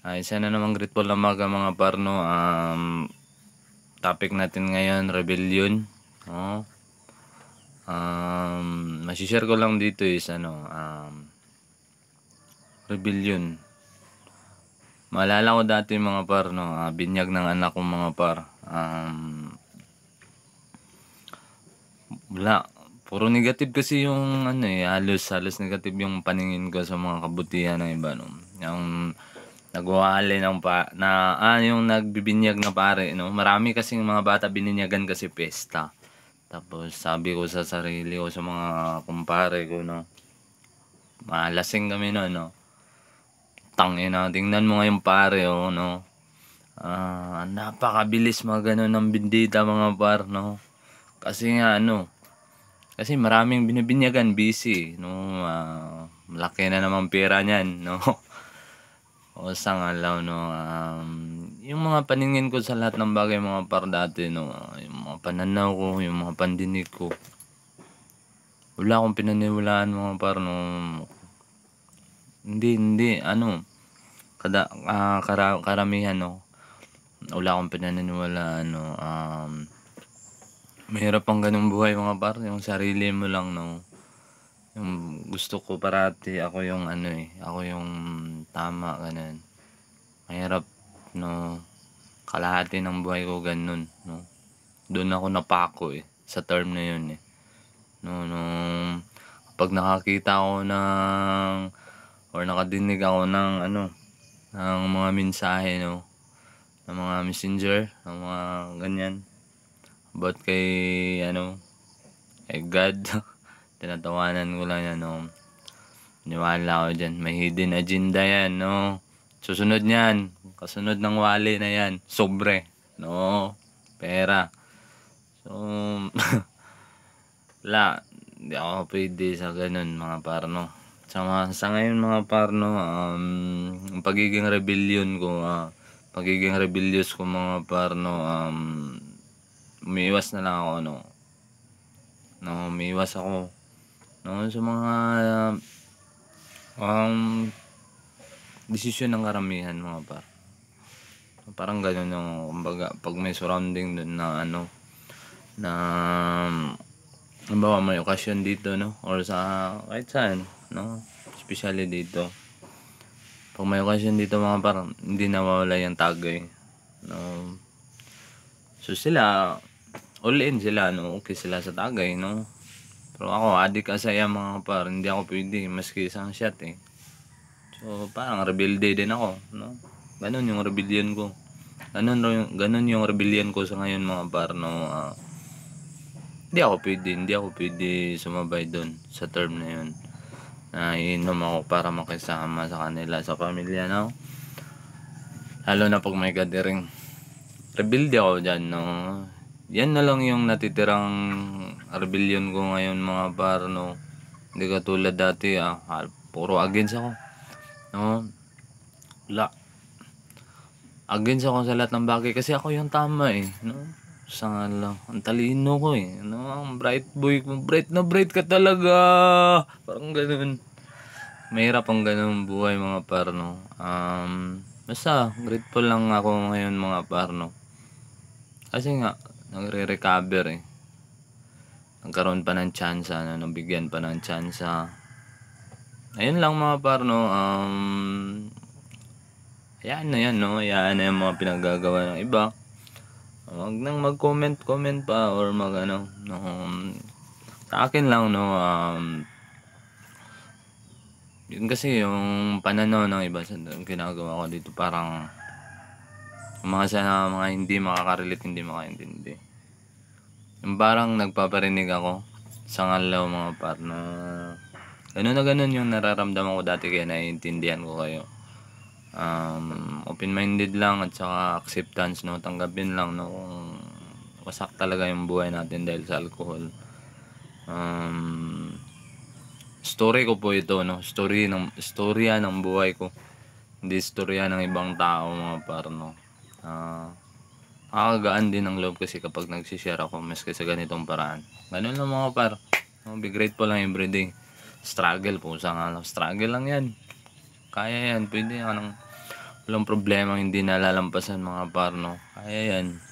Ay, sana naman grateful na mga mga parno. Um, topic natin ngayon, rebellion. Oh. Um, masishare ko lang dito is ano, um, rebellion. Malala ko dati mga par, no, uh, ah, binyag ng anak ko mga par. Um, wala, puro negative kasi yung ano eh, halos, halos negative yung paningin ko sa mga kabutihan ng iba, no. Yung, nagwawali ng pa na ah, yung nagbibinyag na pare no marami kasi mga bata bininyagan kasi pesta tapos sabi ko sa sarili ko sa mga kumpare ko no malasing kami no no tangin na tingnan mo ngayon pare oh no ah, napakabilis mga ganun ng bindita mga par no kasi nga ano kasi maraming binibinyagan busy no ah, malaki na naman pera niyan no o sa ngalaw, no, um, yung mga paningin ko sa lahat ng bagay, mga par dati, no, yung mga pananaw ko, yung mga pandinig ko, wala akong pinaniwalaan mga par, no, hindi, hindi, ano, kada, uh, kara, karamihan, no, wala akong pinaniniwalaan, no, um, mahirap ang ganung buhay mga par, yung sarili mo lang, no, yung gusto ko parati, ako yung, ano eh, ako yung tama, ganun. Mahirap, no, kalahati ng buhay ko ganun, no. Doon ako napako, eh, sa term na yun, eh. No, no, pag nakakita ako ng, or nakadinig ako ng, ano, ng mga mensahe, no, ng mga messenger, ng mga ganyan, about kay, ano, kay God, tinatawanan ko lang yan, no, Niwala ko dyan. May hidden agenda yan, no? Susunod niyan. Kasunod ng wale na yan. Sobre. No? Pera. So, wala. Hindi ako pwede sa ganun, mga parno. Sa, mga, sa ngayon, mga parno, um, ang pagiging rebellion ko, uh, pagiging rebellious ko, mga parno, um, umiiwas na lang ako, no? No, umiiwas ako. No, sa mga... Uh, Um, desisyon ng karamihan mga par. Parang ganun yung, kumbaga, pag may surrounding dun na ano, na, kumbaga may okasyon dito, no? Or sa, kahit saan, no? Especially dito. Pag may okasyon dito mga par, hindi nawawala yung tagay. No? So sila, all in sila, no? Okay sila sa tagay, no? Pero ako, adik kasi yan mga par. Hindi ako pwede. Maski isang shot eh. So, parang rebelde din ako. No? Ganun yung rebellion ko. Ganun, yung, ganun yung rebellion ko sa ngayon mga par. No? Uh, hindi ako pwede. Hindi ako pwede sumabay doon sa term na yun. Na uh, iinom ako para makisama sa kanila, sa pamilya no? Lalo na pag may gathering. Rebelde ako dyan. No? Yan na lang yung natitirang rebellion ko ngayon mga parno hindi katulad dati ah. ah, puro against ako no la against ako sa lahat ng bagay kasi ako yung tama eh no sa ang talino ko eh no ang bright boy ko bright na bright ka talaga parang ganoon mahirap ang ganoon buhay mga parno um basta grateful lang ako ngayon mga parno kasi nga nagre-recover eh nagkaroon pa ng chance ano, bigyan pa ng chance ayun lang mga parno um, ayan na yan no ayan na yung mga pinagagawa ng iba wag nang mag comment comment pa or mag ano um, sa akin lang no um, yun kasi yung pananaw ng iba sa ginagawa ko dito parang mga sana mga hindi makakarelate hindi makaintindi yung parang nagpaparinig ako sa ngalaw mga partner. ano na ganun yung nararamdaman ko dati kaya naiintindihan ko kayo. Um, open-minded lang at saka acceptance, no? Tanggapin lang, no? Kung wasak talaga yung buhay natin dahil sa alcohol. Um, story ko po ito, no? Story ng, storya ng buhay ko. Hindi storya ng ibang tao, mga parno. Ah... Uh, nakakagaan din ang loob kasi kapag nagsishare ako maski sa ganitong paraan ganun lang mga par oh, be grateful lang everyday struggle po sa nga struggle lang yan kaya yan pwede anong walang problema hindi nalalampasan mga par no kaya yan